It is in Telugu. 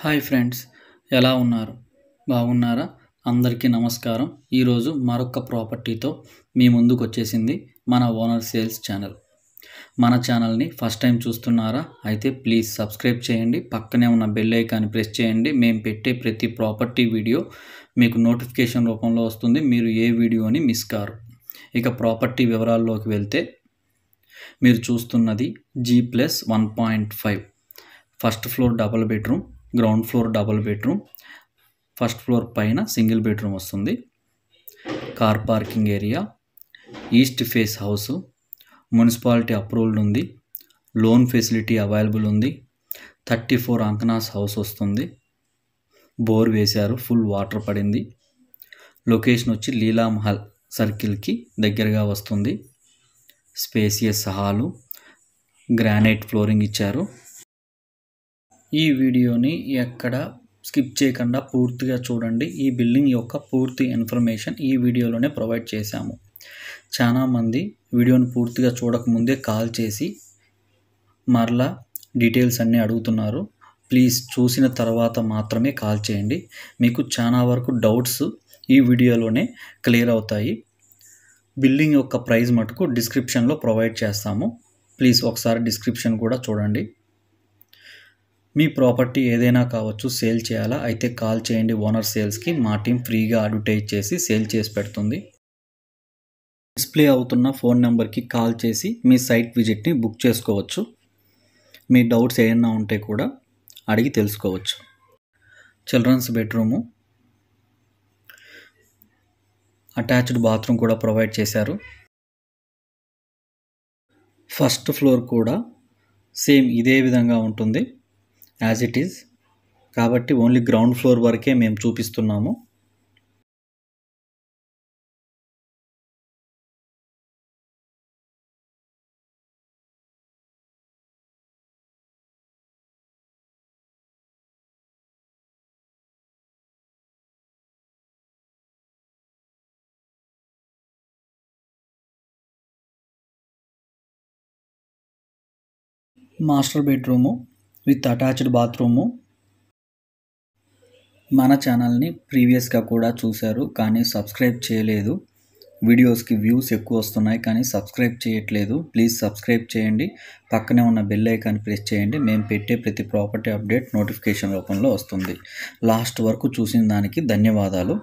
హాయ్ ఫ్రెండ్స్ ఎలా ఉన్నారు బాగున్నారా అందరికీ నమస్కారం ఈరోజు మరొక ప్రాపర్టీతో మీ ముందుకు వచ్చేసింది మన ఓనర్ సేల్స్ ఛానల్ మన ఛానల్ని ఫస్ట్ టైం చూస్తున్నారా అయితే ప్లీజ్ సబ్స్క్రైబ్ చేయండి పక్కనే ఉన్న బెల్ ఐకాన్ని ప్రెస్ చేయండి మేము పెట్టే ప్రతి ప్రాపర్టీ వీడియో మీకు నోటిఫికేషన్ రూపంలో వస్తుంది మీరు ఏ వీడియోని మిస్ కారు ఇక ప్రాపర్టీ వివరాల్లోకి వెళ్తే మీరు చూస్తున్నది G plus one point five first floor double bedroom ground floor double bedroom first floor పైన సింగిల్ బెడ్రూమ్ వస్తుంది car parking area east face house municipality approved ఉంది లోన్ ఫెసిలిటీ అవైలబుల్ ఉంది థర్టీ ఫోర్ అంకనాస్ హౌస్ వస్తుంది బోర్ వేశారు ఫుల్ వాటర్ పడింది లొకేషన్ వచ్చి లీలా మహల్ సర్కిల్కి దగ్గరగా వస్తుంది స్పేసియస్ హాలు గ్రానైట్ ఫ్లోరింగ్ ఇచ్చారు ఈ వీడియోని ఎక్కడ స్కిప్ చేయకుండా పూర్తిగా చూడండి ఈ బిల్డింగ్ యొక్క పూర్తి ఇన్ఫర్మేషన్ ఈ వీడియోలోనే ప్రొవైడ్ చేశాము చాలామంది వీడియోని పూర్తిగా చూడకముందే కాల్ చేసి మరలా డీటెయిల్స్ అన్నీ అడుగుతున్నారు ప్లీజ్ చూసిన తర్వాత మాత్రమే కాల్ చేయండి మీకు చాలా వరకు డౌట్స్ ఈ వీడియోలోనే క్లియర్ అవుతాయి బిల్డింగ్ యొక్క ప్రైజ్ మటుకు డిస్క్రిప్షన్లో ప్రొవైడ్ చేస్తాము ప్లీజ్ ఒకసారి డిస్క్రిప్షన్ కూడా చూడండి మీ ప్రాపర్టీ ఏదైనా కావచ్చు సేల్ చేయాలా అయితే కాల్ చేయండి ఓనర్ సేల్స్కి మా టీం ఫ్రీగా అడ్వర్టైజ్ చేసి సేల్ చేసి పెడుతుంది డిస్ప్లే అవుతున్న ఫోన్ నెంబర్కి కాల్ చేసి మీ సైట్ విజిట్ని బుక్ చేసుకోవచ్చు మీ డౌట్స్ ఏమైనా ఉంటే కూడా అడిగి తెలుసుకోవచ్చు చిల్డ్రన్స్ బెడ్రూము అటాచ్డ్ బాత్రూమ్ కూడా ప్రొవైడ్ చేశారు ఫస్ట్ ఫ్లోర్ కూడా సేమ్ ఇదే విధంగా ఉంటుంది యాజ్ ఇట్ ఈజ్ కాబట్టి ఓన్లీ గ్రౌండ్ ఫ్లోర్ వరకే మేము చూపిస్తున్నాము master bedroom with attached bathroom మన ఛానల్ని ప్రీవియస్గా కూడా చూశారు కానీ సబ్స్క్రైబ్ చేయలేదు వీడియోస్కి వ్యూస్ ఎక్కువ వస్తున్నాయి కానీ సబ్స్క్రైబ్ చేయట్లేదు ప్లీజ్ సబ్స్క్రైబ్ చేయండి పక్కనే ఉన్న బెల్ ఐకాన్ ప్రెస్ చేయండి మేము పెట్టే ప్రతి ప్రాపర్టీ అప్డేట్ నోటిఫికేషన్ రూపంలో వస్తుంది లాస్ట్ వరకు చూసిన దానికి ధన్యవాదాలు